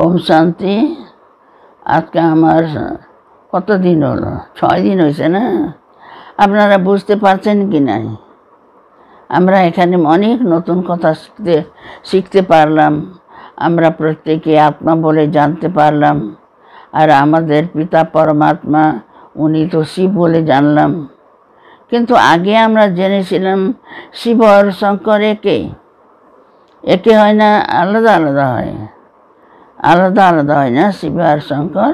ওম শান্তি আজকে আমার কত দিন হলো ছয় দিন হয়েছে না আপনারা বুঝতে পারছেন কি নাই আমরা এখানে অনেক নতুন কথা শিখতে শিখতে পারলাম আমরা প্রত্যেকে আত্মা বলে জানতে পারলাম আর আমাদের পিতা পরমাত্মা উনি তো শিব বলে জানলাম কিন্তু আগে আমরা জেনেছিলাম আর শঙ্কর একে একে হয় না আলাদা আলাদা হয় আলাদা আলাদা হয় না শিব আর শঙ্কর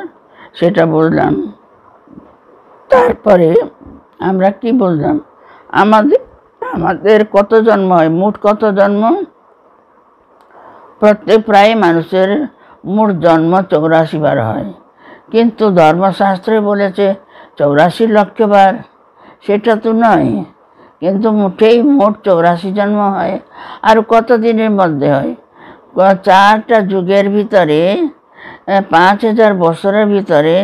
সেটা বললাম তারপরে আমরা কি বললাম আমাদের আমাদের কত জন্ম হয় মোট কত জন্ম প্রত্যেক প্রায় মানুষের মোট জন্ম চৌরাশি বার হয় কিন্তু ধর্মশাস্ত্রে বলেছে চৌরাশি লক্ষ বার সেটা তো নয় কিন্তু মুঠেই মোট চৌরাশি জন্ম হয় আর কত দিনের মধ্যে হয় চারটা যুগের ভিতরে পাঁচ হাজার বছরের ভিতরে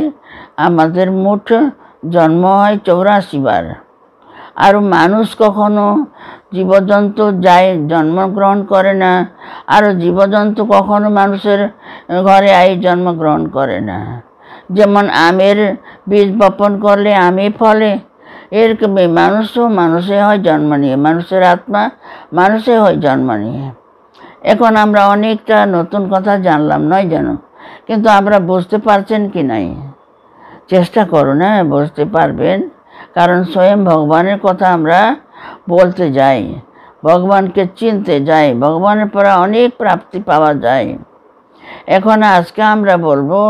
আমাদের মোট জন্ম হয় চৌরাশিবার আর মানুষ কখনো জীবজন্তু যায় জন্মগ্রহণ করে না আর জীবজন্তু কখনো মানুষের ঘরে আই জন্মগ্রহণ করে না যেমন আমের বীজ বপন করলে আমি ফলে এরকমই মানুষও মানুষে হয় জন্ম নিয়ে মানুষের আত্মা মানুষে হয় জন্ম নিয়ে এখন আমরা অনেকটা নতুন কথা জানলাম নয় যেন কিন্তু আমরা বুঝতে পারছেন কি নাই চেষ্টা করুন হ্যাঁ বুঝতে পারবেন কারণ স্বয়ং ভগবানের কথা আমরা বলতে যাই ভগবানকে চিনতে যাই ভগবানের পরে অনেক প্রাপ্তি পাওয়া যায় এখন আজকে আমরা বলবো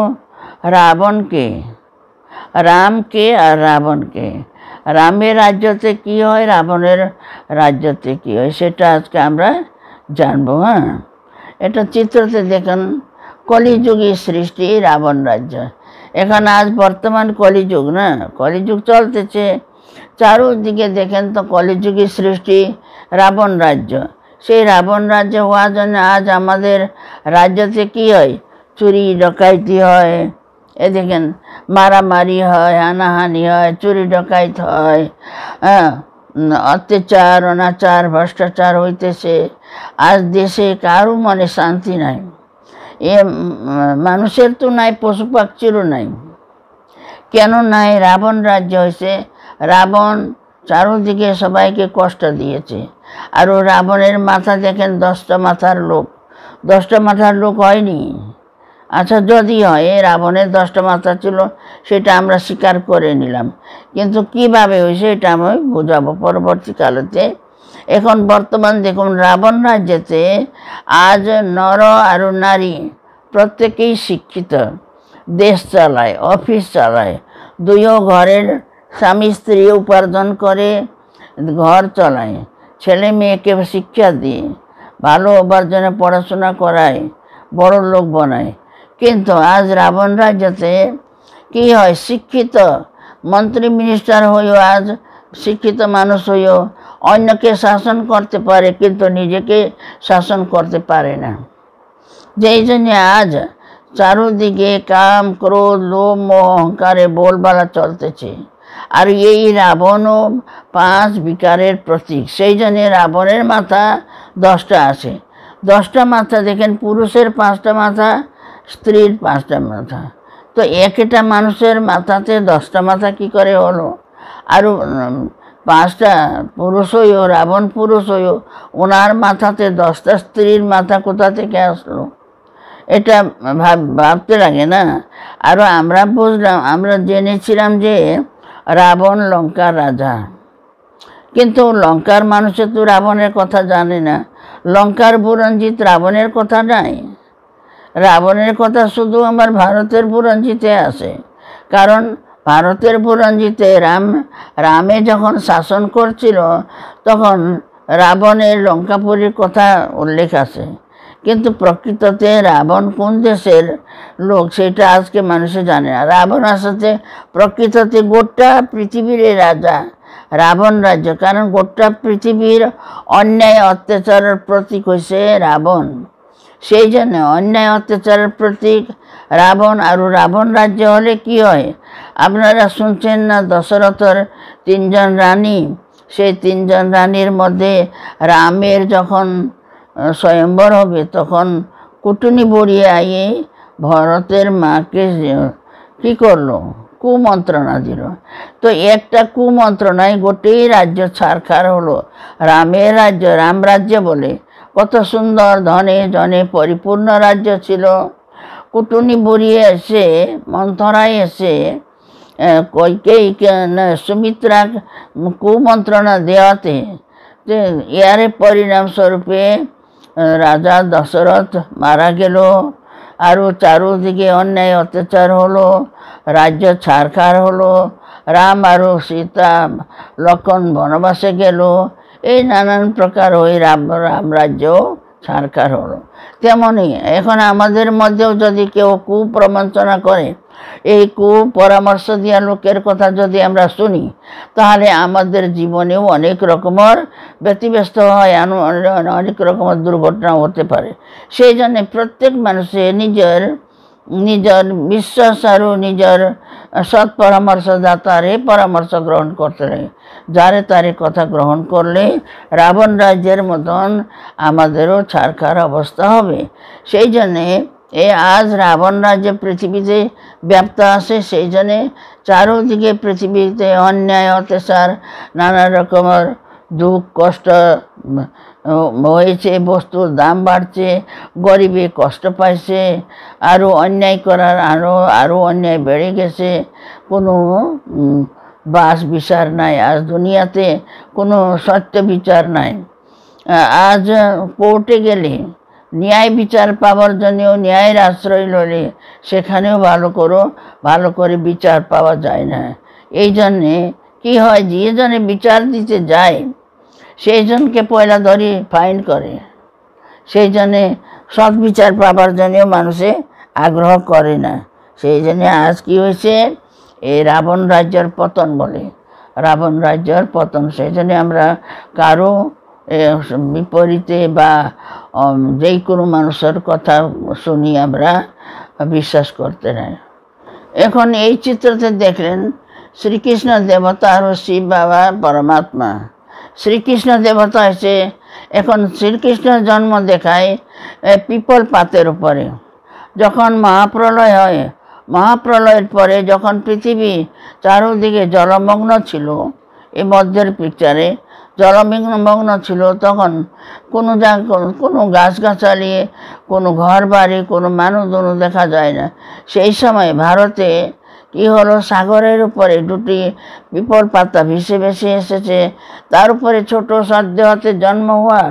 রাবণকে রামকে আর রাবণকে রামের রাজ্যতে কি হয় রাবণের রাজ্যতে কি হয় সেটা আজকে আমরা জানবো হ্যাঁ এটা চিত্রতে দেখেন কলিযুগী সৃষ্টি রাবণ রাজ্য এখন আজ বর্তমান কলিযুগ না কলিযুগ চলতেছে চারুদিকে দেখেন তো কলিযুগী সৃষ্টি রাবণ রাজ্য সেই রাবণ রাজ্য হওয়ার জন্য আজ আমাদের রাজ্যতে কী হয় চুরি ডকাইতি হয় এ দেখেন মারামারি হয় হানাহানি হয় চুরি ডকাইত হয় হ্যাঁ অত্যাচার অনাচার ভ্রষ্টাচার হইতেছে আজ দেশে কারো মনে শান্তি নাই এ মানুষের তো নাই পশু পাখিরও নাই কেন নাই রাবণ রাজ্য হয়েছে রাবণ চারোদিকে সবাইকে কষ্ট দিয়েছে আর ও রাবণের মাথা দেখেন দশটা মাথার লোক দশটা মাথার লোক হয়নি আচ্ছা যদি হয় এ রাবণের দশটা মাথা ছিল সেটা আমরা স্বীকার করে নিলাম কিন্তু কিভাবে হয়েছে এটা আমি বোঝাবো পরবর্তীকালেতে এখন বর্তমান দেখুন রাবণ রাজ্যেতে আজ নর আর নারী প্রত্যেকেই শিক্ষিত দেশ চালায় অফিস চালায় দুইও ঘরের স্বামী স্ত্রী উপার্জন করে ঘর চলায় ছেলে মেয়েকে শিক্ষা দিয়ে ভালো উপার্জনে পড়াশোনা করায় বড় লোক বনায় কিন্তু আজ রাবণ রাজ্যতে কি হয় শিক্ষিত মন্ত্রী মিনিস্টার হয়েও আজ শিক্ষিত মানুষ হয়েও অন্যকে শাসন করতে পারে কিন্তু নিজেকে শাসন করতে পারে না যেই জন্য আজ চারুদিকে কাম ক্রোধ লোভ মোহ অহংকারে বোলবালা চলতেছে আর এই রাবণও পাঁচ বিকারের প্রতীক সেই জন্য রাবণের মাথা দশটা আছে দশটা মাথা দেখেন পুরুষের পাঁচটা মাথা স্ত্রীর পাঁচটা মাথা তো একটা মানুষের মাথাতে দশটা মাথা কি করে হলো আর পাঁচটা পুরুষ হইও রাবণ পুরুষ হইও ওনার মাথাতে দশটা স্ত্রীর মাথা কোথা থেকে আসলো এটা ভাব ভাবতে লাগে না আর আমরা বুঝলাম আমরা জেনেছিলাম যে রাবণ লঙ্কার রাজা কিন্তু লঙ্কার মানুষে তো রাবণের কথা জানে না লঙ্কার বুরঞ্জিত রাবণের কথা নাই রাবণের কথা শুধু আমার ভারতের পুরঞ্জিতে আছে কারণ ভারতের পুরঞ্জিতে রাম রামে যখন শাসন করছিল তখন রাবণের লঙ্কাপুরীর কথা উল্লেখ আছে কিন্তু প্রকৃততে রাবণ কোন দেশের লোক সেটা আজকে মানুষে জানে না রাবণ আসতে প্রকৃততে গোটা পৃথিবীর রাজা রাবণ রাজ্য কারণ গোটা পৃথিবীর অন্যায় অত্যাচারের প্রতীক হয়েছে রাবণ সেই জন্য অন্যায় অত্যাচারের প্রতীক রাবণ আর রাবণ রাজ্য হলে কি হয় আপনারা শুনছেন না দশরথর তিনজন রানী সেই তিনজন রানীর মধ্যে রামের যখন স্বয়ম্বর হবে তখন কুটুনি বড়িয়ে আইয়ে ভরতের মাকে কি করলো কুমন্ত্রণা দিল তো একটা কুমন্ত্রণায় গোটেই রাজ্য ছাড়খার হলো রামের রাজ্য রাম রাজ্য বলে কত সুন্দর ধনে ধনে পরিপূর্ণ রাজ্য ছিল কুটুনি বুড়িয়ে এসে মন্থরায় এসে কৈকেই সুমিত্রা কুমন্ত্রণা দেওয়াতে যে ইয়ারে পরিণামস্বরূপে রাজা দশরথ মারা গেল আর চারুদিকে অন্যায় অত্যাচার হলো রাজ্য ছাড়খার হলো রাম আর সীতা লক্ষণ বনবাসে গেল এই নানান প্রকার ওই রাম রামরাজ্য সরকার হলো তেমনই এখন আমাদের মধ্যেও যদি কেউ কুপ্রবঞ্চনা করে এই কুপরামর্শ দেওয়া লোকের কথা যদি আমরা শুনি তাহলে আমাদের জীবনেও অনেক রকমের ব্যতিব্যস্ত হয় অনেক রকমের দুর্ঘটনা হতে পারে সেই জন্যে প্রত্যেক মানুষের নিজের নিজের বিশ্বাস আর নিজের সৎ পরামর্শদাতারে পরামর্শ গ্রহণ করতে রয়ে যারে তারে কথা গ্রহণ করলে রাবণ রাজ্যের মতন আমাদেরও ছাড়খার অবস্থা হবে সেই জন্যে এ আজ রাবণ রাজ্য পৃথিবীতে ব্যপ্ত আছে সেই জন্যে চারোদিকে পৃথিবীতে অন্যায় অত্যাচার নানা রকমের দুঃখ কষ্ট হয়েছে বস্তুর দাম বাড়ছে গরিবে কষ্ট পাইছে আরও অন্যায় করার আরও আরও অন্যায় বেড়ে গেছে কোনো বাস বিচার নাই আজ দুনিয়াতে কোনো সত্য বিচার নাই আজ কোর্টে গেলে ন্যায় বিচার পাওয়ার জন্যও ন্যায়ের আশ্রয় ললে সেখানেও ভালো করো ভালো করে বিচার পাওয়া যায় না এই জন্যে কী হয় যে জনে বিচার দিতে যায় সেইজনকে পয়লা ধরি ফাইন করে সেই জন্যে বিচার পাবার জন্য মানুষে আগ্রহ করে না সেই জন্যে আজ কি হয়েছে এই রাবণ রাজ্যের পতন বলে রাবণ রাজ্যের পতন সেই জন্যে আমরা কারো বিপরীতে বা যে কোনো মানুষের কথা শুনি আমরা বিশ্বাস করতে নাই এখন এই চিত্রতে দেখলেন শ্রীকৃষ্ণ দেবতা আর শিব বাবা পরমাত্মা শ্রীকৃষ্ণ দেবতা এসে এখন শ্রীকৃষ্ণের জন্ম দেখায় পিপল পাতের উপরে যখন মহাপ্রলয় হয় মহাপ্রলয়ের পরে যখন পৃথিবী চারোদিকে জলমগ্ন ছিল এই মধ্যের পিকচারে জলমগ্নমগ্ন ছিল তখন কোনো যা কোনো গাছগাছালি কোনো ঘর বাড়ি কোনো মানুষ দেখা যায় না সেই সময় ভারতে কি হলো সাগরের উপরে দুটি বিপল পাতা ভেসে ভেসে এসেছে তার উপরে ছোট সাধ্য হতে জন্ম হওয়া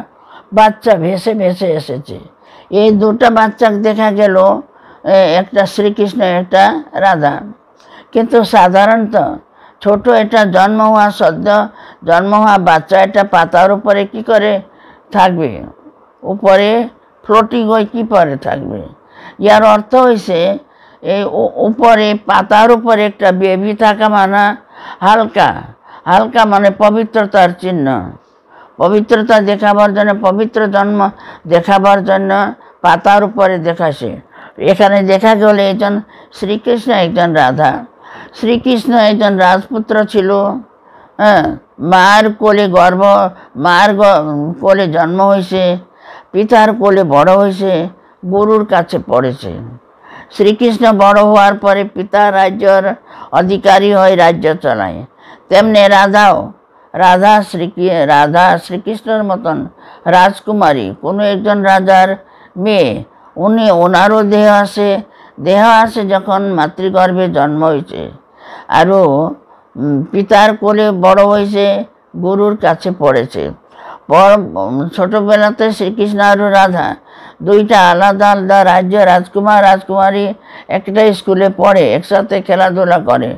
বাচ্চা ভেসে ভেসে এসেছে এই দুটা বাচ্চাকে দেখা গেল একটা শ্রীকৃষ্ণ একটা রাধা কিন্তু সাধারণত ছোট এটা জন্ম হওয়া সদ্য জন্ম হওয়া বাচ্চা এটা পাতার উপরে কি করে থাকবে উপরে ফ্লোটিং হয়ে কী পরে থাকবে ইয়ার অর্থ হয়েছে এই উপরে পাতার উপরে একটা বেবি থাকা মানে হালকা হালকা মানে পবিত্রতার চিহ্ন পবিত্রতা দেখাবার জন্য পবিত্র জন্ম দেখাবার জন্য পাতার উপরে দেখাছে এখানে দেখা গেল একজন শ্রীকৃষ্ণ একজন রাধা শ্রীকৃষ্ণ একজন রাজপুত্র ছিল হ্যাঁ মার কোলে গর্ভ মার কোলে জন্ম হয়েছে পিতার কোলে বড় হয়েছে গরুর কাছে পড়েছে শ্রীকৃষ্ণ বড় হওয়ার পরে পিতা রাজ্যর অধিকারী হয়ে রাজ্য চলায় তেমনি রাধাও রাধা শ্রী রাধা শ্রীকৃষ্ণের মতন রাজকুমারী কোনো একজন রাজার মেয়ে উনি ওনারও দেহ আছে দেহ আছে যখন মাতৃগর্ভে জন্ম হয়েছে আরও পিতার কোলে বড় হয়েছে গুরুর কাছে পড়েছে পর ছোটোবেলাতে শ্রীকৃষ্ণ আর রাধা দুইটা আলাদা আলাদা রাজ্য রাজকুমার রাজকুমারী একটা স্কুলে পড়ে একসাথে খেলাধুলা করে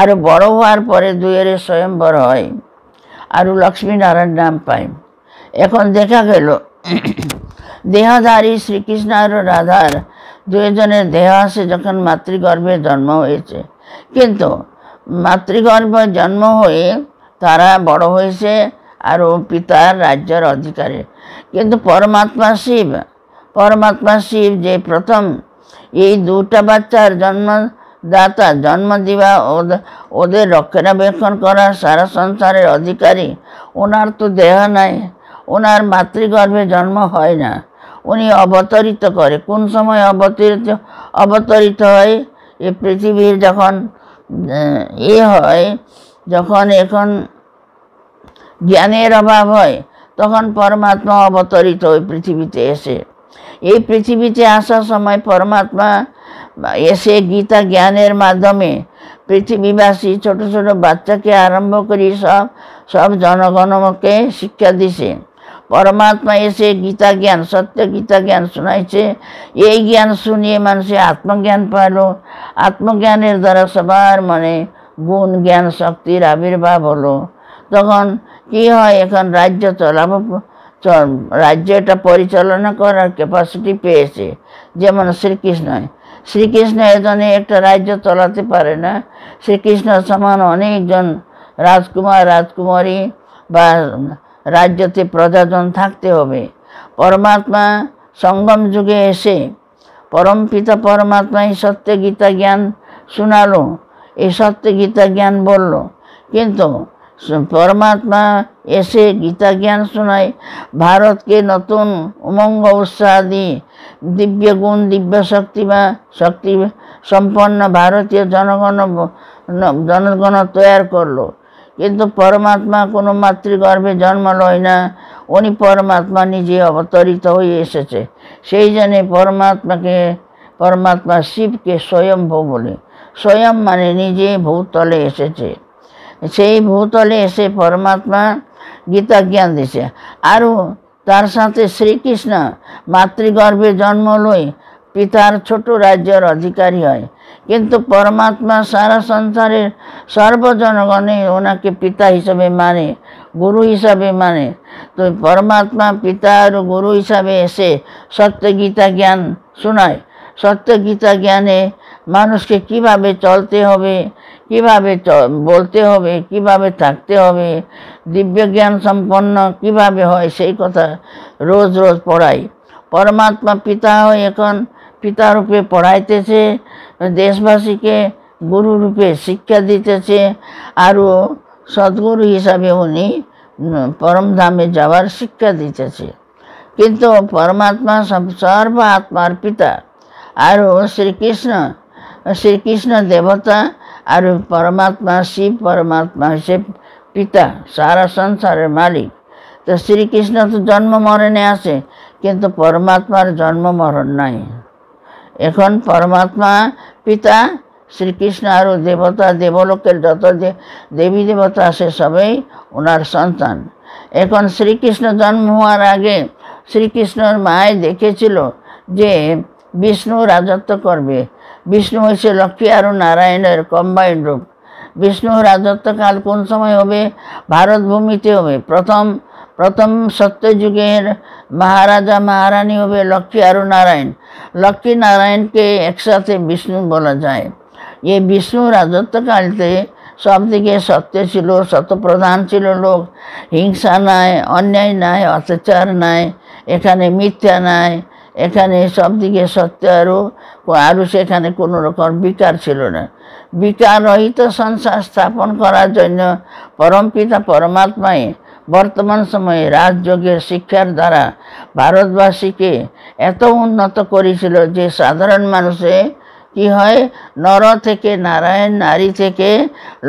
আর বড় হওয়ার পরে দুয়ের স্বয়ম্বর হয় আর লক্ষ্মীনারায়ণ নাম পায় এখন দেখা গেল দেহধারী শ্রীকৃষ্ণ আর রাধার দুজনের দেহ আসে যখন মাতৃগর্ভে জন্ম হয়েছে কিন্তু মাতৃগর্ভে জন্ম হয়ে তারা বড় হয়েছে আর পিতার রাজ্যের অধিকারে কিন্তু পরমাত্মা শিব পরমাত্মা শিব যে প্রথম এই দুটা বাচ্চার জন্ম দাতা জন্ম দেওয়া ওদের রক্ষণাবেক্ষণ করা সারা সংসারের অধিকারী ওনার তো দেহ নাই ওনার মাতৃগর্ভে জন্ম হয় না উনি অবতরিত করে কোন সময় অবতরিত অবতরিত হয় এ পৃথিবীর যখন এ হয় যখন এখন জ্ঞানের অভাব হয় তখন পরমাত্মা অবতরিত ওই পৃথিবীতে এসে এই পৃথিবীতে আসার সময় পরমাত্মা এসে গীতা জ্ঞানের মাধ্যমে পৃথিবীবাসী ছোট ছোট বাচ্চাকে আরম্ভ করি সব সব জনগণকে শিক্ষা দিছে পরমাত্মা এসে গীতা জ্ঞান সত্য গীতা জ্ঞান শুনাইছে এই জ্ঞান শুনিয়ে মানুষে আত্মজ্ঞান পাইল আত্মজ্ঞানের দ্বারা সবার মনে গুণ জ্ঞান শক্তির আবির্ভাব হলো তখন কি হয় এখন রাজ্য চলাব রাজ্য এটা পরিচালনা করার ক্যাপাসিটি পেয়েছে যেমন শ্রীকৃষ্ণ শ্রীকৃষ্ণ এজনে একটা রাজ্য চলাতে পারে না শ্রীকৃষ্ণ সমান অনেকজন রাজকুমার রাজকুমারী বা রাজ্যতে প্রজাজন থাকতে হবে পরমাত্মা সঙ্গম যুগে এসে পরম পিতা পরমাত্মাই সত্য গীতা জ্ঞান শোনালো এই সত্য গীতা জ্ঞান বলল কিন্তু পরমাত্মা এসে গীতা জ্ঞান শোনায় ভারতকে নতুন উমঙ্গ উৎসাহ দিয়ে দিব্য গুণ দিব্য শক্তি বা শক্তি সম্পন্ন ভারতীয় জনগণ জনগণ তৈয়ার করলো কিন্তু পরমাত্মা কোনো মাতৃগর্ভে জন্ম লয় না উনি পরমাত্মা নিজে অবতরিত হয়ে এসেছে সেই জন্যে পরমাত্মাকে পরমাত্মা শিবকে স্বয়ম্ভ বলে স্বয়ং মানে নিজে ভূতলে এসেছে সেই ভূতলে এসে পরমাত্মা গীতা জ্ঞান দিছে আর তার সাথে শ্রীকৃষ্ণ মাতৃগর্ভে জন্ম লই পিতার ছোট রাজ্যের অধিকারী হয় কিন্তু পরমাত্মা সারা সংসারের সর্বজনগণে ওনাকে পিতা হিসাবে মানে গুরু হিসাবে মানে তো পরমাত্মা পিতা আর গুরু হিসাবে এসে সত্যগীতা জ্ঞান শোনায় সত্যগীতা জ্ঞানে মানুষকে কিভাবে চলতে হবে কিভাবে বলতে হবে কিভাবে থাকতে হবে দিব্যজ্ঞান সম্পন্ন কিভাবে হয় সেই কথা রোজ রোজ পড়াই পরমাত্মা পিতা এখন পিতারূপে পড়াইতেছে দেশবাসীকে গুরুরূপে শিক্ষা দিতেছে আরও সদ্গুরু হিসাবে উনি পরমধামে যাওয়ার শিক্ষা দিতেছে কিন্তু পরমাত্মা সর্ব আত্মার পিতা আর শ্রীকৃষ্ণ শ্রীকৃষ্ণ দেবতা আর পরমাত্মা শিব পরমাত্মা সে পিতা সারা সংসারের মালিক তো শ্রীকৃষ্ণ তো জন্ম মরণে আছে কিন্তু পরমাত্মার জন্ম মরণ নাই এখন পরমাত্মা পিতা শ্রীকৃষ্ণ আর দেবতা দেবলোকের যত যে দেবী দেবতা আছে সবাই ওনার সন্তান এখন শ্রীকৃষ্ণ জন্ম হওয়ার আগে শ্রীকৃষ্ণর মায় দেখেছিল যে বিষ্ণু রাজত্ব করবে বিষ্ণু হচ্ছে লক্ষ্মী আর নারায়ণের কম্বাইন্ড রূপ বিষ্ণুর রাজত্বকাল কোন সময় হবে ভারত ভূমিতে হবে প্রথম প্রথম সত্যযুগের মহারাজা মহারানী হবে লক্ষ্মী আর নারায়ণ লক্ষ্মী নারায়ণকে একসাথে বিষ্ণু বলা যায় এ বিষ্ণু রাজত্বকালতে সবদিকে সত্য ছিল সত্যপ্রধান ছিল লোক হিংসা নাই অন্যায় নাই অত্যাচার নাই এখানে মিথ্যা নাই এখানে সব দিকে আরো আরও আরও সেখানে কোনো রকম বিকার ছিল না বিকার রহিত সংসার স্থাপন করার জন্য পরমপিতা পরমাত্মায় বর্তমান সময়ে রাজযোগের শিক্ষার দ্বারা ভারতবাসীকে এত উন্নত করেছিল যে সাধারণ মানুষে কি হয় নর থেকে নারায়ণ নারী থেকে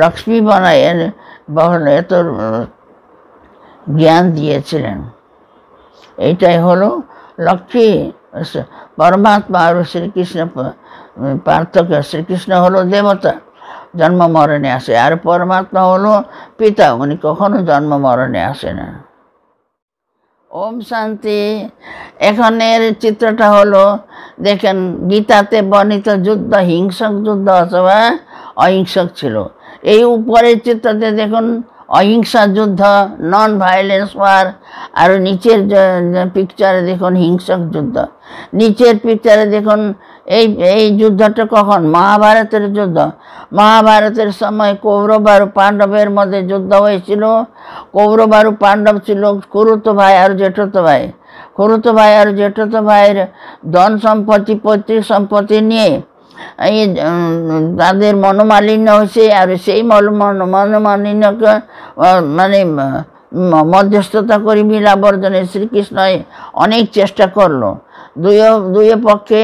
লক্ষ্মী বহন এত জ্ঞান দিয়েছিলেন এইটাই হলো লক্ষ্মী পরমাত্মা আর শ্রীকৃষ্ণ পার্থক্য শ্রীকৃষ্ণ হলো দেবতা জন্ম মরণে আসে আর পরমাত্মা হলো পিতা উনি কখনো জন্ম মরণে আসে না ওম শান্তি এখনের চিত্রটা হলো দেখেন গীতাতে বর্ণিত যুদ্ধ হিংসক যুদ্ধ অথবা অহিংসক ছিল এই উপরের চিত্রতে দেখুন অহিংসা যুদ্ধ নন ভায়োলেন্স ওয়ার আর নিচের পিকচারে দেখুন হিংসক যুদ্ধ নিচের পিকচারে দেখুন এই এই যুদ্ধটা কখন মহাভারতের যুদ্ধ মহাভারতের সময় কৌরব আর পাণ্ডবের মধ্যে যুদ্ধ হয়েছিল কৌরব আর পাণ্ডব ছিল কুরুত ভাই আর জেঠত ভাই কুরুত ভাই আর জেঠত ভাইয়ের ধন সম্পত্তি পৈতৃক সম্পত্তি নিয়ে তাদের মনোমালিন্য হয়েছে আর সেই মনোমালিন্যকে মানে মধ্যস্থতা করে মিলাবর্জনে শ্রীকৃষ্ণ অনেক চেষ্টা করলো দুয়ে দুই পক্ষে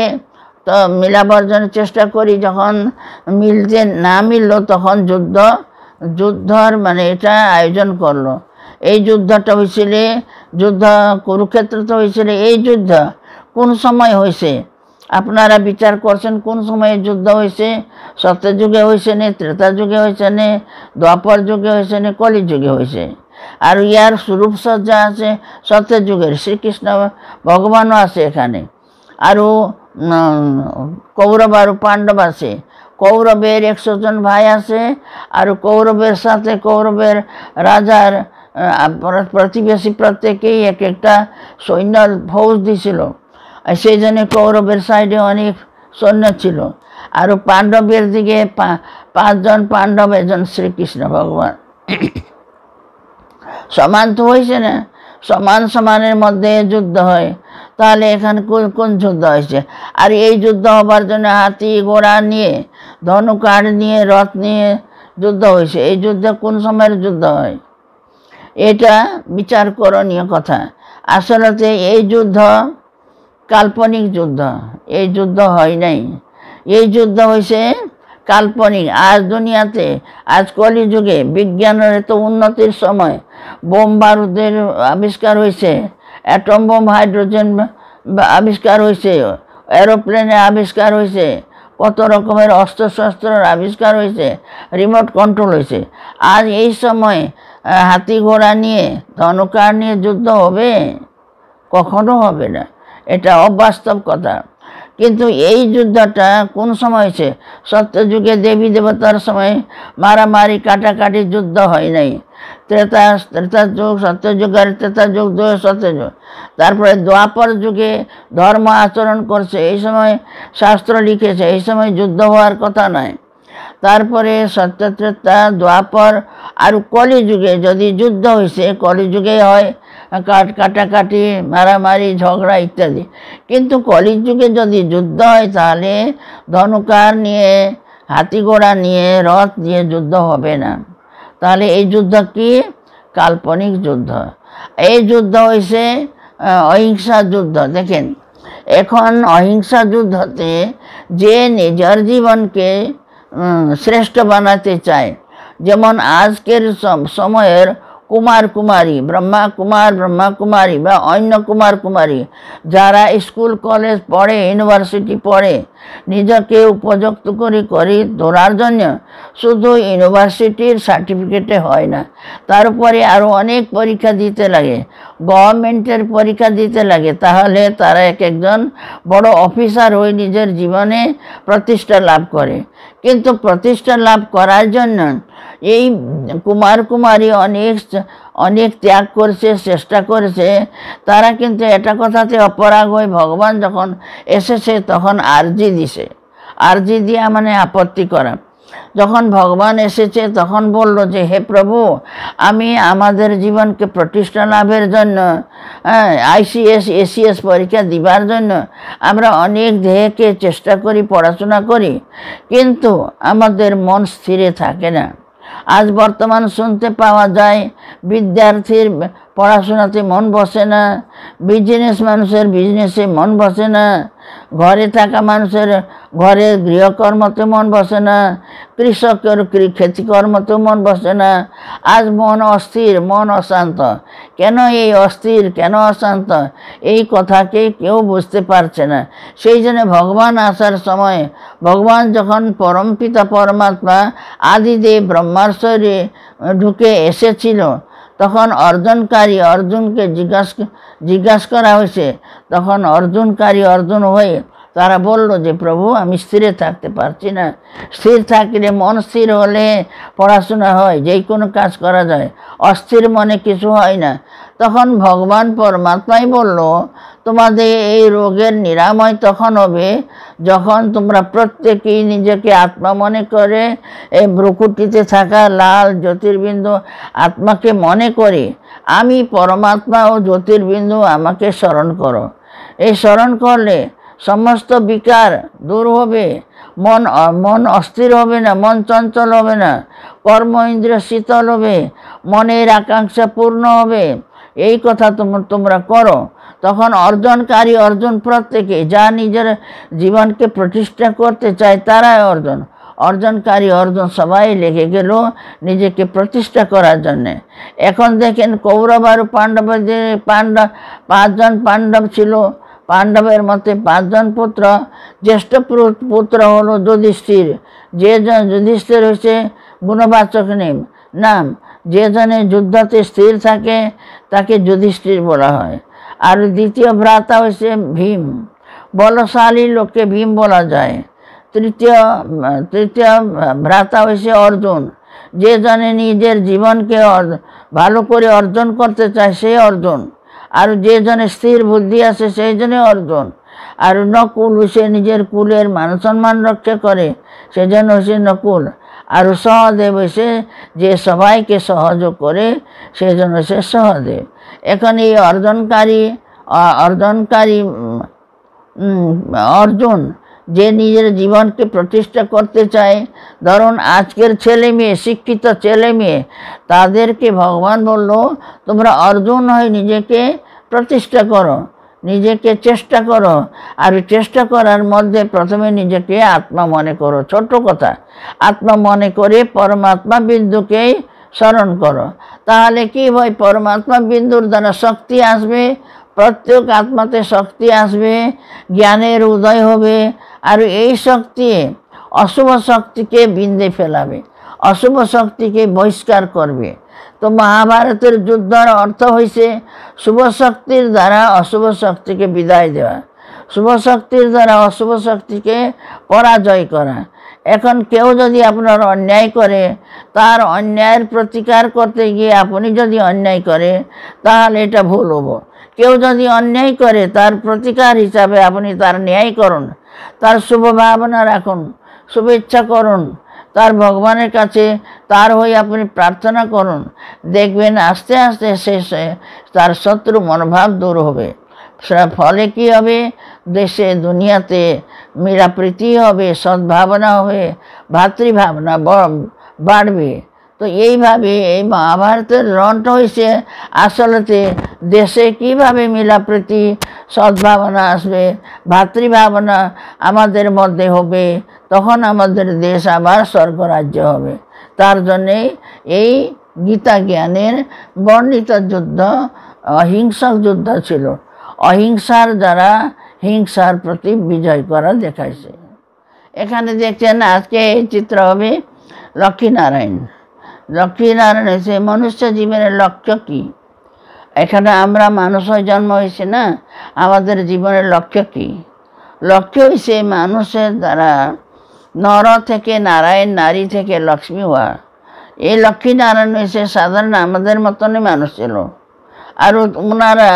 তো মিলাবর্জনের চেষ্টা করি যখন মিলতে না মিললো তখন যুদ্ধ যুদ্ধর মানে এটা আয়োজন করলো এই যুদ্ধটা হয়েছিল যুদ্ধ কুরুক্ষেত্র তো হয়েছিল এই যুদ্ধ কোন সময় হয়েছে আপনারা বিচার করছেন কোন সময়ে যুদ্ধ হয়েছে যুগে হয়েছে নে ত্রেতা যুগে হয়েছে নে দ্বাপর যুগে হয়েছে নে কলি যুগে হয়েছে আর ইয়ার স্বরূপ সজ্জা আছে যুগের শ্রীকৃষ্ণ ভগবানও আছে এখানে আরও কৌরব আর পাণ্ডব আছে কৌরবের একশো জন ভাই আছে আর কৌরবের সাথে কৌরবের রাজার প্রতিবেশী প্রত্যেকেই এক একটা সৈন্য ফৌজ দিছিল সেই জন্য কৌরবের সাইডে অনেক সৈন্য ছিল আর পাণ্ডবের দিকে পাঁচজন পাণ্ডব একজন শ্রীকৃষ্ণ ভগবান সমান তো হয়েছে না সমান সমানের মধ্যে যুদ্ধ হয় তাহলে এখানে কোন কোন যুদ্ধ হয়েছে আর এই যুদ্ধ হবার জন্য হাতি ঘোড়া নিয়ে ধনুকাঠ নিয়ে রথ নিয়ে যুদ্ধ হয়েছে এই যুদ্ধে কোন সময়ের যুদ্ধ হয় এটা বিচার করণীয় কথা আসলে এই যুদ্ধ কাল্পনিক যুদ্ধ এই যুদ্ধ হয় নাই এই যুদ্ধ হয়েছে কাল্পনিক আজ দুনিয়াতে আজ কলিযুগে বিজ্ঞানের তো উন্নতির সময় বোম বারুদের আবিষ্কার হয়েছে অ্যাটম বোম হাইড্রোজেন আবিষ্কার হয়েছে এরোপ্লেনের আবিষ্কার হয়েছে কত রকমের অস্ত্রশস্ত্রের আবিষ্কার হয়েছে রিমোট কন্ট্রোল হয়েছে আজ এই সময় হাতি ঘোড়া নিয়ে ধনুকার নিয়ে যুদ্ধ হবে কখনো হবে না এটা অবাস্তব কথা কিন্তু এই যুদ্ধটা কোন সময় হয়েছে সত্যযুগে দেবী দেবতার সময় মারামারি কাটাকাটি যুদ্ধ হয় নাই ত্রেতা ত্রেতা যুগ সত্যযুগ আর ত্রেতা যুগ সত্যযুগ তারপরে দ্বাপর যুগে ধর্ম আচরণ করছে এই সময় শাস্ত্র লিখেছে এই সময় যুদ্ধ হওয়ার কথা নয় তারপরে সত্যত্রেতা দ্বাপর আর কলিযুগে যদি যুদ্ধ হয়েছে কলিযুগেই হয় কাট কাটাকাটি মারামারি ঝগড়া ইত্যাদি কিন্তু কলির যুগে যদি যুদ্ধ হয় তাহলে ধনুকার নিয়ে হাতি ঘোড়া নিয়ে রথ নিয়ে যুদ্ধ হবে না তাহলে এই যুদ্ধ কি কাল্পনিক যুদ্ধ এই যুদ্ধ হয়েছে অহিংসা যুদ্ধ দেখেন এখন অহিংসা যুদ্ধতে যে নিজের জীবনকে শ্রেষ্ঠ বানাতে চায় যেমন আজকের সময়ের কুমার কুমারী ব্রহ্মা কুমার ব্রহ্মা কুমারী বা অন্য কুমার কুমারী যারা স্কুল কলেজ পড়ে ইউনিভার্সিটি পড়ে নিজকে উপযুক্ত করে করি তোলার জন্য শুধু ইউনিভার্সিটির সার্টিফিকেটে হয় না তারপরে আরও অনেক পরীক্ষা দিতে লাগে গভর্নমেন্টের পরীক্ষা দিতে লাগে তাহলে তারা এক একজন বড় অফিসার হয়ে নিজের জীবনে প্রতিষ্ঠা লাভ করে কিন্তু প্রতিষ্ঠা লাভ করার জন্য এই কুমার কুমারী অনেক অনেক ত্যাগ করছে চেষ্টা করেছে তারা কিন্তু এটা কথাতে অপরাগ হয়ে ভগবান যখন এসেছে তখন আর্জি দিছে আর্জি দিয়া মানে আপত্তি করা যখন ভগবান এসেছে তখন বলল যে হে প্রভু আমি আমাদের জীবনকে প্রতিষ্ঠা লাভের জন্য হ্যাঁ, আইসিএস এসিএস পরীক্ষা দিবার জন্য আমরা অনেক দেহকে চেষ্টা করি পড়াশোনা করি কিন্তু আমাদের মন স্থিরে থাকে না আজ বর্তমান শুনতে পাওয়া যায় বিদ্যার্থীর পড়াশোনাতে মন বসে না বিজনেস মানুষের বিজনেসে মন বসে না ঘরে থাকা মানুষের ঘরে গৃহকর্মতে মন বসে না কৃষকের ক্ষেতিকর্মতে মন বসে না আজ মন অস্থির মন অশান্ত কেন এই অস্থির কেন অশান্ত এই কথাকে কেউ বুঝতে পারছে না সেই জন্য ভগবান আসার সময় ভগবান যখন পিতা পরমাত্মা আদিদেব ব্রহ্মার শরীরে ঢুকে এসেছিল তখন অর্জনকারী অর্জুনকে জিজ্ঞাসা জিজ্ঞাসা করা হয়েছে তখন অর্জুনকারী অর্জুন হয়ে তারা বলল যে প্রভু আমি স্থিরে থাকতে পারছি না স্থির থাকলে মন স্থির হলে পড়াশোনা হয় যেই কোনো কাজ করা যায় অস্থির মনে কিছু হয় না তখন ভগবান পরমাত্মাই বলল তোমাদের এই রোগের নিরাময় তখন হবে যখন তোমরা প্রত্যেকেই নিজেকে আত্মা মনে করে এই ব্রকুটিতে থাকা লাল জ্যোতির্বিন্দু আত্মাকে মনে করে আমি পরমাত্মা ও জ্যোতির্বিন্দু আমাকে স্মরণ করো এই স্মরণ করলে সমস্ত বিকার দূর হবে মন মন অস্থির হবে না মন চঞ্চল হবে না কর্ম ইন্দ্রিয় শীতল হবে মনের আকাঙ্ক্ষা পূর্ণ হবে এই কথা তোমরা করো তখন অর্জনকারী অর্জন প্রত্যেকে যা নিজের জীবনকে প্রতিষ্ঠা করতে চায় তারাই অর্জন অর্জনকারী অর্জন সবাই লেগে গেল নিজেকে প্রতিষ্ঠা করার জন্যে এখন দেখেন কৌরব আর যে পাণ্ডব পাঁচজন পাণ্ডব ছিল পাণ্ডবের মতে পাঁচজন পুত্র জ্যেষ্ঠ পুত্র হলো যুধিষ্ঠির যে জন যুধিষ্ঠির হয়েছে গুণবাচক নেম নাম যে জনে যুদ্ধতে স্থির থাকে তাকে যুধিষ্ঠির বলা হয় আর দ্বিতীয় ভ্রাতা হচ্ছে ভীম বলশালী লোককে ভীম বলা যায় তৃতীয় তৃতীয় ভ্রাতা হয়েছে অর্জুন যে জনে নিজের জীবনকে ভালো করে অর্জন করতে চায় সে অর্জুন আর যে জনে স্থির বুদ্ধি আছে সেই জনে অর্জুন আর নকুল সে নিজের কুলের মান সম্মান রক্ষা করে সেজন্য সে নকুল আর সহদেব সে যে সবাইকে সহযোগ করে সেজন্য সে সহদেব এখন এই অর্জনকারী অর্জনকারী অর্জুন যে নিজের জীবনকে প্রতিষ্ঠা করতে চায় ধরুন আজকের ছেলে মেয়ে শিক্ষিত ছেলে মেয়ে তাদেরকে ভগবান বলল তোমরা অর্জুন হয়ে নিজেকে প্রতিষ্ঠা করো নিজেকে চেষ্টা করো আর চেষ্টা করার মধ্যে প্রথমে নিজেকে আত্মা মনে করো ছোট কথা আত্মা মনে করে পরমাত্মা বিন্দুকেই স্মরণ করো তাহলে কি হয় পরমাত্মা বিন্দুর দ্বারা শক্তি আসবে প্রত্যেক আত্মাতে শক্তি আসবে জ্ঞানের উদয় হবে আর এই শক্তি অশুভ শক্তিকে বিন্দে ফেলাবে অশুভ শক্তিকে বহিষ্কার করবে তো মহাভারতের যুদ্ধর অর্থ হয়েছে শুভ শক্তির দ্বারা অশুভ শক্তিকে বিদায় দেওয়া শুভ শক্তির দ্বারা অশুভ শক্তিকে পরাজয় করা এখন কেউ যদি আপনার অন্যায় করে তার অন্যায়ের প্রতিকার করতে গিয়ে আপনি যদি অন্যায় করে তাহলে এটা ভুল হব কেউ যদি অন্যায় করে তার প্রতিকার হিসাবে আপনি তার ন্যায় করুন তার শুভ ভাবনা রাখুন শুভেচ্ছা করুন তার ভগবানের কাছে তার হয়ে আপনি প্রার্থনা করুন দেখবেন আস্তে আস্তে শেষে তার শত্রু মনোভাব দূর হবে ফলে কী হবে দেশে দুনিয়াতে মীরাপ্রীতি হবে সদ্ভাবনা হবে ভাতৃভাবনা বাড়বে তো এইভাবে এই মহাভারতের রণটা হয়েছে আসলেতে দেশে কিভাবে মিলাপ্রীতি সদ্ভাবনা আসবে ভাতৃভাবনা আমাদের মধ্যে হবে তখন আমাদের দেশ আবার স্বর্গরাজ্য হবে তার জন্যে এই গীতা জ্ঞানের বর্ণিত যুদ্ধ অহিংসক যুদ্ধ ছিল অহিংসার দ্বারা হিংসার প্রতি বিজয় করা দেখাইছে এখানে দেখছেন আজকে এই চিত্র হবে লক্ষ্মীনারায়ণ লক্ষ্মীনারায়ণ হয়েছে মনুষ্য জীবনের লক্ষ্য কী এখানে আমরা মানুষ জন্ম হয়েছে না আমাদের জীবনের লক্ষ্য কী লক্ষ্য হয়েছে মানুষের দ্বারা নর থেকে নারায়ণ নারী থেকে লক্ষ্মী হওয়া এই লক্ষ্মীনারায়ণ হয়েছে সাধারণ আমাদের মতনই মানুষ ছিল আর ওনারা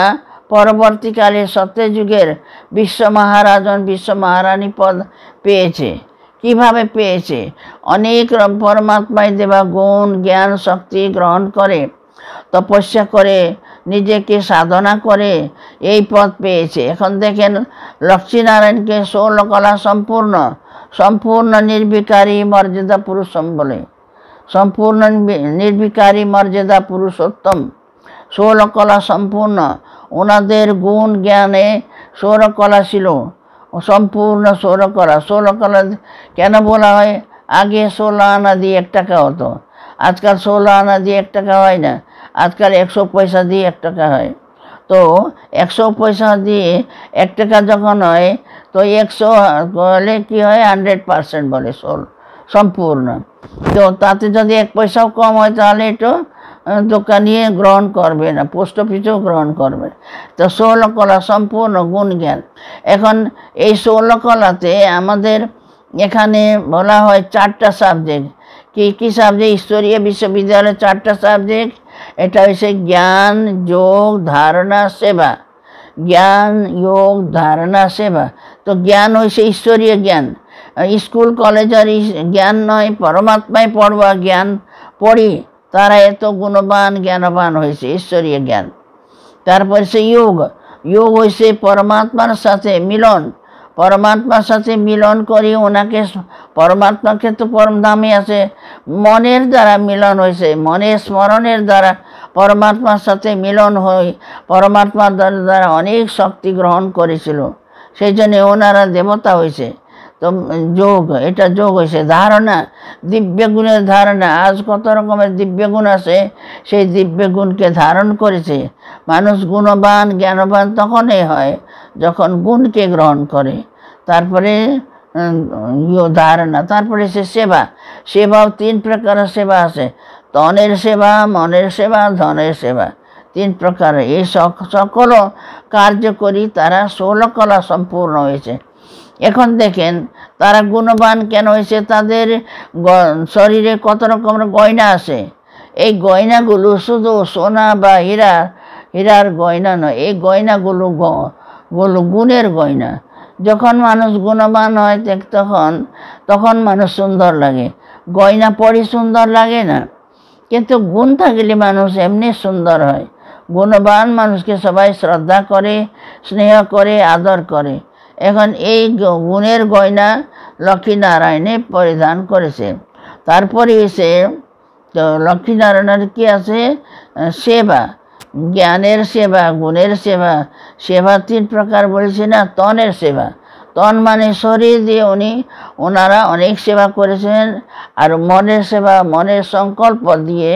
পরবর্তীকালে সত্যযুগের বিশ্ব মহারাজন বিশ্ব মহারানী পদ পেয়েছে কিভাবে পেয়েছে অনেক পরমাত্মায় দেওয়া গুণ জ্ঞান শক্তি গ্রহণ করে তপস্যা করে নিজেকে সাধনা করে এই পদ পেয়েছে এখন দেখেন লক্ষ্মীনারায়ণকে ষোলকলা সম্পূর্ণ সম্পূর্ণ নির্বিকারী মর্যাদা পুরুষম বলে সম্পূর্ণ নির্বিকারী মর্যাদা পুরুষোত্তম ষোলকলা সম্পূর্ণ ওনাদের গুণ জ্ঞানে সৌরকলা ছিল সম্পূর্ণ সৌরকলা কলা কেন বলা হয় আগে ষোলো আনা দিয়ে এক টাকা হতো আজকাল ষোলো আনা দিয়ে এক টাকা হয় না আজকাল একশো পয়সা দিয়ে এক টাকা হয় তো একশো পয়সা দিয়ে এক টাকা যখন হয় তো একশো হলে কী হয় হান্ড্রেড পারসেন্ট বলে সোল সম্পূর্ণ তো তাতে যদি এক পয়সাও কম হয় তাহলে দোকান দোকানিয়ে গ্রহণ করবে না পোস্ট অফিসেও গ্রহণ করবে তো ষোলকলা সম্পূর্ণ গুণ জ্ঞান এখন এই ষোলকলাতে আমাদের এখানে বলা হয় চারটা সাবজেক্ট কী কী সাবজেক্ট ঈশ্বরীয় বিশ্ববিদ্যালয়ে চারটা সাবজেক্ট এটা হয়েছে জ্ঞান যোগ ধারণা সেবা জ্ঞান যোগ ধারণা সেবা তো জ্ঞান হয়েছে ঈশ্বরীয় জ্ঞান স্কুল কলেজ আর জ্ঞান নয় পরমাত্মায় পড়বা জ্ঞান পড়ি তারা এত গুণবান জ্ঞানবান হয়েছে ঈশ্বরীয় জ্ঞান তারপর সে যোগ যোগ হয়েছে পরমাত্মার সাথে মিলন পরমাত্মার সাথে মিলন করি ওনাকে পরমাত্মাকে তো পরমধামে আছে মনের দ্বারা মিলন হয়েছে মনের স্মরণের দ্বারা পরমাত্মার সাথে মিলন হয়ে পরমাত্মার দ্বারা অনেক শক্তি গ্রহণ করেছিল সেই জন্যে ওনারা দেবতা হয়েছে তো যোগ এটা যোগ হয়েছে ধারণা দিব্য গুণের ধারণা আজ কত রকমের দিব্য গুণ আছে সেই দিব্য গুণকে ধারণ করেছে মানুষ গুণবান জ্ঞানবান তখনই হয় যখন গুণকে গ্রহণ করে তারপরে ধারণা তারপরে সে সেবা সেবাও তিন প্রকারের সেবা আছে তনের সেবা মনের সেবা ধনের সেবা তিন প্রকার এই সকল কার্য করি তারা ষোলো কলা সম্পূর্ণ হয়েছে এখন দেখেন তারা গুণবান কেন হয়েছে তাদের শরীরে কত রকমের গয়না আছে এই গয়নাগুলো শুধু সোনা বা হীরা হীরার গয়না নয় এই গয়নাগুলো গুলো গুণের গয়না যখন মানুষ গুণবান হয় তখন তখন মানুষ সুন্দর লাগে গয়না পরি সুন্দর লাগে না কিন্তু গুণ থাকলে মানুষ এমনি সুন্দর হয় গুণবান মানুষকে সবাই শ্রদ্ধা করে স্নেহ করে আদর করে এখন এই গুণের গয়না লক্ষ্মীনারায়ণে পরিধান করেছে তারপরে এসে তো লক্ষ্মীনারায়ণের কি আছে সেবা জ্ঞানের সেবা গুণের সেবা সেবা তিন প্রকার বলেছি না তনের সেবা তন মানে শরীর দিয়ে উনি ওনারা অনেক সেবা করেছেন আর মনের সেবা মনের সংকল্প দিয়ে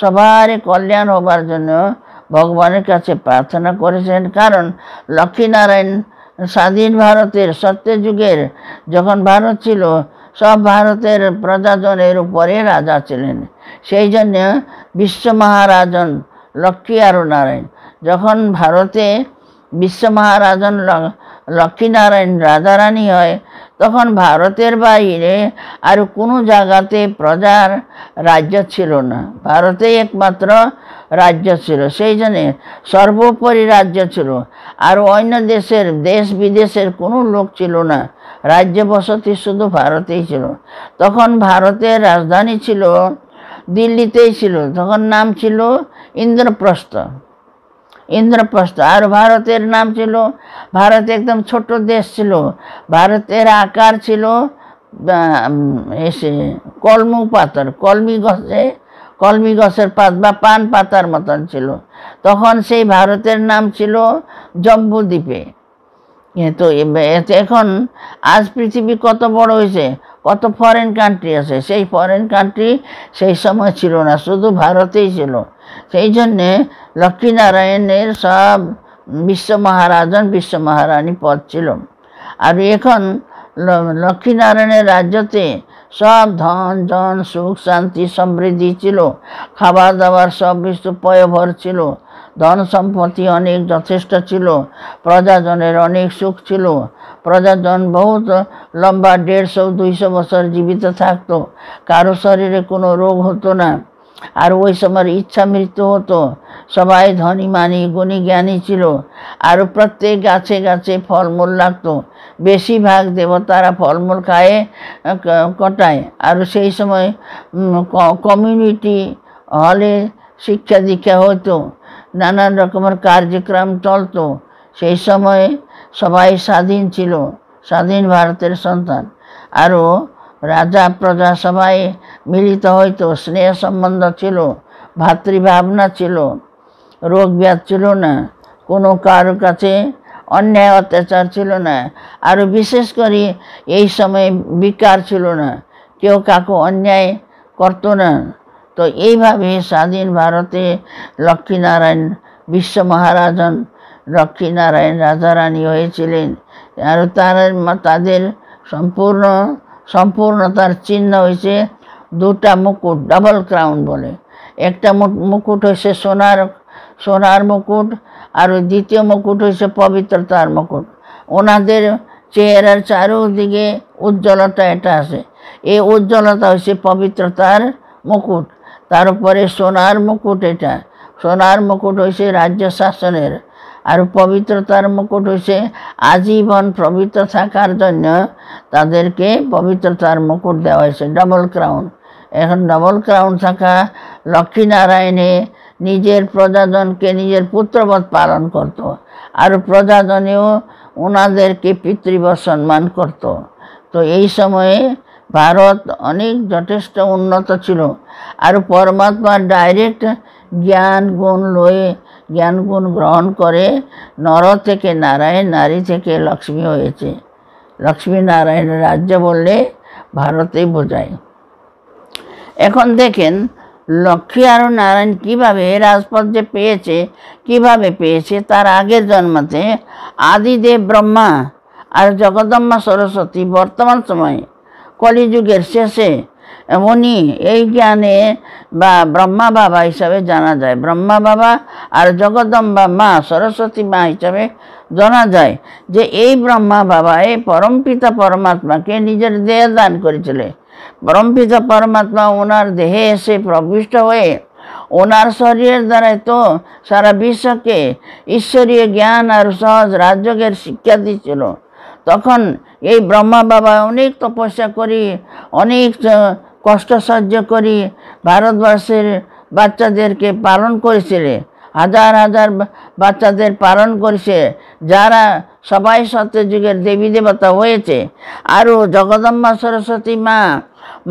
সবার কল্যাণ হবার জন্য ভগবানের কাছে প্রার্থনা করেছেন কারণ লক্ষ্মীনারায়ণ স্বাধীন ভারতের সত্যযুগের যখন ভারত ছিল সব ভারতের প্রজাজনের উপরে রাজা ছিলেন সেই জন্য বিশ্ব মহারাজন লক্ষ্মী আর নারায়ণ যখন ভারতে বিশ্ব মহারাজন লক্ষ্মীনারায়ণ রাজারানী হয় তখন ভারতের বাইরে আর কোনো জায়গাতে প্রজার রাজ্য ছিল না ভারতে একমাত্র রাজ্য ছিল সেই জন্যে সর্বোপরি রাজ্য ছিল আর অন্য দেশের দেশ বিদেশের কোনো লোক ছিল না রাজ্য বসতি শুধু ভারতেই ছিল তখন ভারতের রাজধানী ছিল দিল্লিতেই ছিল তখন নাম ছিল ইন্দ্রপ্রস্থ ইন্দ্রপ্রস্থ আর ভারতের নাম ছিল ভারত একদম ছোট দেশ ছিল ভারতের আকার ছিল এসে কলমু পাতার কলমি গছে কলমি গছের পাত বা পান পাতার মতন ছিল তখন সেই ভারতের নাম ছিল জম্বুদ্বীপে তো এখন আজ পৃথিবী কত বড় হয়েছে কত ফরেন কান্ট্রি আছে সেই ফরেন কান্ট্রি সেই সময় ছিল না শুধু ভারতেই ছিল সেই জন্যে লক্ষ্মীনারায়ণের সব বিশ্ব মহারাজন বিশ্ব মহারানী পদ ছিল আর এখন লক্ষ্মীনারায়ণের রাজ্যতে সব ধন জন সুখ শান্তি সমৃদ্ধি ছিল খাবার দাবার সব বিশ্ব পয়ভর ছিল ধন সম্পত্তি অনেক যথেষ্ট ছিল প্রজাজনের অনেক সুখ ছিল প্রজাজন বহুত লম্বা দেড়শো দুইশো বছর জীবিত থাকতো কারো শরীরে কোনো রোগ হতো না আর ওই সময়ের ইচ্ছা মৃত্যু হতো সবাই ধনী মানি গুণী জ্ঞানী ছিল আর প্রত্যেক গাছে গাছে ফলমূল লাগতো বেশিরভাগ দেবতারা ফলমূল খায়ে কটায় আর সেই সময় কমিউনিটি হলে শিক্ষা দীক্ষা হতো নানান রকমের কার্যক্রম চলতো সেই সময় সবাই স্বাধীন ছিল স্বাধীন ভারতের সন্তান আরও রাজা প্রজা সবাই মিলিত হইতো স্নেহ সম্বন্ধ ছিল ভাতৃভাবনা ছিল রোগ ব্যাধ ছিল না কোনো কারো কাছে অন্যায় অত্যাচার ছিল না আর বিশেষ করে এই সময়ে বিকার ছিল না কেউ কাকু অন্যায় করতো না তো এইভাবে স্বাধীন ভারতে লক্ষ্মীনারায়ণ বিশ্ব মহারাজন লক্ষ্মীনারায়ণ রাধারানী হয়েছিলেন আর তার তাদের সম্পূর্ণ সম্পূর্ণতার চিহ্ন হয়েছে দুটা মুকুট ডাবল ক্রাউন বলে একটা মুকুট হয়েছে সোনার সোনার মুকুট আর দ্বিতীয় মুকুট হয়েছে পবিত্রতার মুকুট ওনাদের চেহারার চারোদিকে উজ্জ্বলতা এটা আছে এই উজ্জ্বলতা হচ্ছে পবিত্রতার মুকুট তারপরে সোনার মুকুট এটা সোনার মুকুট হয়েছে রাজ্য শাসনের আর পবিত্রতার মুকুট হয়েছে আজীবন পবিত্র থাকার জন্য তাদেরকে পবিত্রতার মুকুট দেওয়া হয়েছে ডবল ক্রাউন এখন ডবল ক্রাউন থাকা লক্ষ্মীনারায়ণে নিজের প্রজাজনকে নিজের পুত্রবধ পালন করত। আর প্রজাজনেও ওনাদেরকে পিতৃব সম্মান করত। তো এই সময়ে ভারত অনেক যথেষ্ট উন্নত ছিল আর পরমাত্মার ডাইরেক্ট জ্ঞান গুণ লয়ে জ্ঞানগুণ গ্রহণ করে নর থেকে নারায়ণ নারী থেকে লক্ষ্মী হয়েছে লক্ষ্মী নারায়ণ রাজ্য বললে ভারতেই বোঝায় এখন দেখেন লক্ষ্মী আর নারায়ণ কীভাবে রাজপথ যে পেয়েছে কিভাবে পেয়েছে তার আগের জন্মাতে আদিদেব ব্রহ্মা আর জগদম্মা সরস্বতী বর্তমান সময়ে কলিযুগের শেষে এমনি এই জ্ঞানে বা ব্রহ্মা বাবা হিসাবে জানা যায় ব্রহ্মা বাবা আর জগদম্বা মা সরস্বতী মা হিসাবে জানা যায় যে এই ব্রহ্মা বাবা এই পরমপিতা পরমাত্মাকে নিজের দেহ দান করেছিলেন পরমপিতা পরমাত্মা ওনার দেহে এসে প্রবিষ্ট হয়ে ওনার শরীরের দ্বারাই তো সারা বিশ্বকে ঈশ্বরীয় জ্ঞান আর সহজ রাজযোগের শিক্ষা দিচ্ছিল তখন এই ব্রহ্মা বাবা অনেক তপস্যা করি অনেক কষ্ট সহ্য করি ভারতবর্ষের বাচ্চাদেরকে পালন করেছিলে হাজার হাজার বাচ্চাদের পালন করেছে যারা সবাই সত্যযুগের দেবী দেবতা হয়েছে আরও জগদম্মা সরস্বতী মা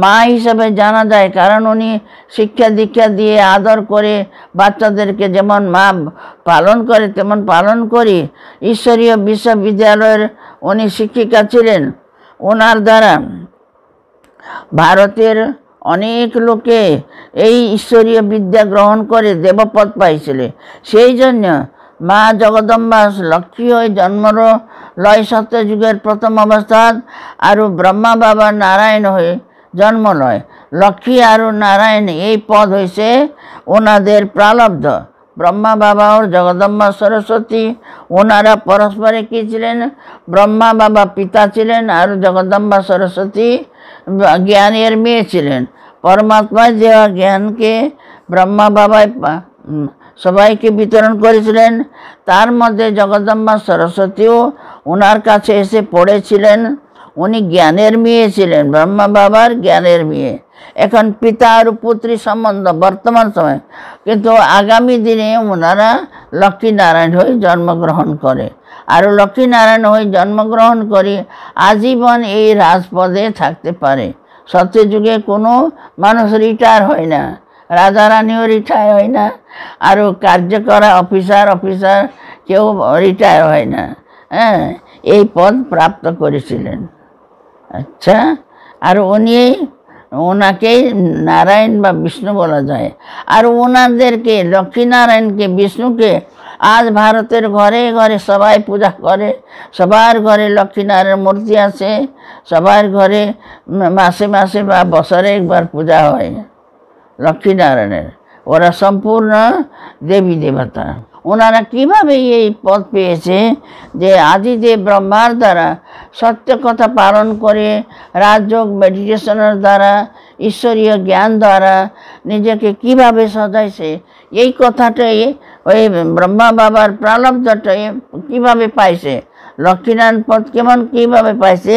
মা হিসাবে জানা যায় কারণ উনি শিক্ষা দীক্ষা দিয়ে আদর করে বাচ্চাদেরকে যেমন মা পালন করে তেমন পালন করি ঈশ্বরীয় বিশ্ববিদ্যালয়ের উনি শিক্ষিকা ছিলেন ওনার দ্বারা ভারতের অনেক লোকে এই ঈশ্বরীয় বিদ্যা গ্রহণ করে দেবপদ পাইছিল সেই জন্য মা জগদম্বা লক্ষ্মী হয়ে জন্মর লয় সত্যযুগের প্রথম অবস্থাত আর ব্রহ্মা বাবা নারায়ণ হয়ে জন্ম লয় লক্ষ্মী আর নারায়ণ এই পদ হয়েছে ওনাদের প্রালব্ধ ব্রহ্মা বাবা ও জগদম্বা সরস্বতী ওনারা পরস্পরে কি ছিলেন ব্রহ্মা বাবা পিতা ছিলেন আর জগদম্বা সরস্বতী জ্ঞানের মেয়ে ছিলেন পরমাত্মা দেওয়া জ্ঞানকে ব্রহ্মা বাবায় সবাইকে বিতরণ করেছিলেন তার মধ্যে জগদম্বা সরস্বতীও ওনার কাছে এসে পড়েছিলেন উনি জ্ঞানের মেয়ে ছিলেন ব্রহ্মা বাবার জ্ঞানের মেয়ে এখন পিতা আর পুত্রী সম্বন্ধ বর্তমান সময়ে কিন্তু আগামী দিনে ওনারা লক্ষ্মীনারায়ণ হয়ে জন্মগ্রহণ করে আর লক্ষ্মীনারায়ণ হয়ে জন্মগ্রহণ করে আজীবন এই রাজপদে থাকতে পারে সত্যযুগে কোনো মানুষ রিটায়ার হয় না রাজা রানীও রিটায়ার হয় না আর কার্য করা অফিসার অফিসার কেউ রিটায়ার হয় না হ্যাঁ এই পদ প্রাপ্ত করেছিলেন আচ্ছা আর উনি ওনাকেই নারায়ণ বা বিষ্ণু বলা যায় আর উনাদেরকে লক্ষ্মী নারায়ণ কে বিষ্ণুকে আজ ভারতের ঘরে ঘরে সবাই পূজা করে সবার করে লক্ষ্মী নারের মূর্তি আছে সবার ঘরে মাসে মাসে বা বছরে একবার পূজা হয় লক্ষ্মী নারের ওরা সম্পূর্ণ দেবী দেবতা ওনারা কিভাবে এই পদ পেয়েছে যে আদি যে ব্রহ্মার দ্বারা সত্য কথা পালন করে রাজযোগ মেডিটেশনের দ্বারা ঈশ্বরীয় জ্ঞান দ্বারা নিজেকে কিভাবে সজাইছে এই কথাটাই ওই ব্রহ্মা বাবার প্রালব্ধটাই কিভাবে পাইছে লক্ষ্মীনারায়ণ পদ কেমন কীভাবে পাইছে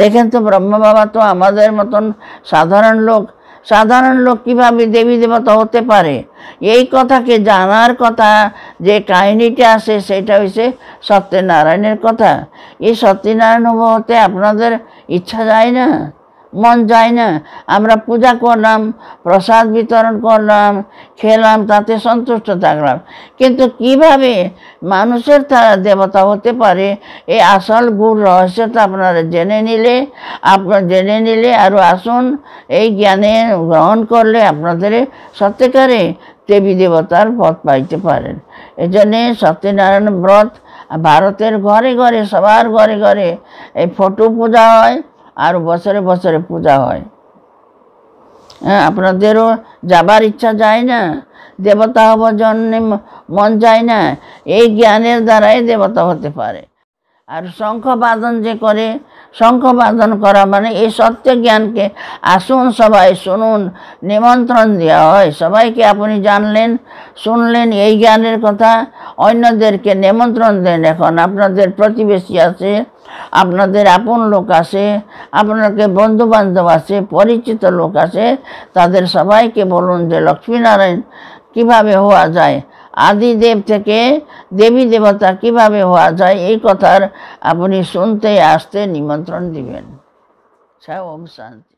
দেখেন তো ব্রহ্মা বাবা তো আমাদের মতন সাধারণ লোক সাধারণ লোক কীভাবে দেবী দেবতা হতে পারে এই কথাকে জানার কথা যে কাহিনীটা আছে সেটা হচ্ছে সত্যনারায়ণের কথা এই সত্যনারায়ণ হতে আপনাদের ইচ্ছা যায় না মন যায় না আমরা পূজা করলাম প্রসাদ বিতরণ করলাম খেলাম তাতে সন্তুষ্ট থাকলাম কিন্তু কিভাবে মানুষের তারা দেবতা হতে পারে এই আসল গুড় রহস্যটা আপনারা জেনে নিলে আপনার জেনে নিলে আরও আসুন এই জ্ঞানে গ্রহণ করলে আপনাদের সত্যিকারে দেবী দেবতার পথ পাইতে পারেন এই জন্যে সত্যনারায়ণ ব্রত ভারতের ঘরে ঘরে সবার ঘরে ঘরে এই ফটো পূজা হয় আর বছরে বছরে পূজা হয় হ্যাঁ আপনাদেরও যাবার ইচ্ছা যায় না দেবতা হবার জন্যে মন যায় না এই জ্ঞানের দ্বারাই দেবতা হতে পারে আর শঙ্খ বাদন যে করে শঙ্খবাদন করা মানে এই সত্য জ্ঞানকে আসুন সবাই শুনুন নিমন্ত্রণ দেওয়া হয় সবাইকে আপনি জানলেন শুনলেন এই জ্ঞানের কথা অন্যদেরকে নিমন্ত্রণ দেন এখন আপনাদের প্রতিবেশী আছে আপনাদের আপন লোক আছে আপনাকে বন্ধুবান্ধব আছে পরিচিত লোক আছে তাদের সবাইকে বলুন যে লক্ষ্মীনারায়ণ কীভাবে হওয়া যায় আদিদেব থেকে দেবী দেবতা কিভাবে হওয়া যায় এই কথার আপনি শুনতে আসতে নিমন্ত্রণ দিবেন সা ওম শান্তি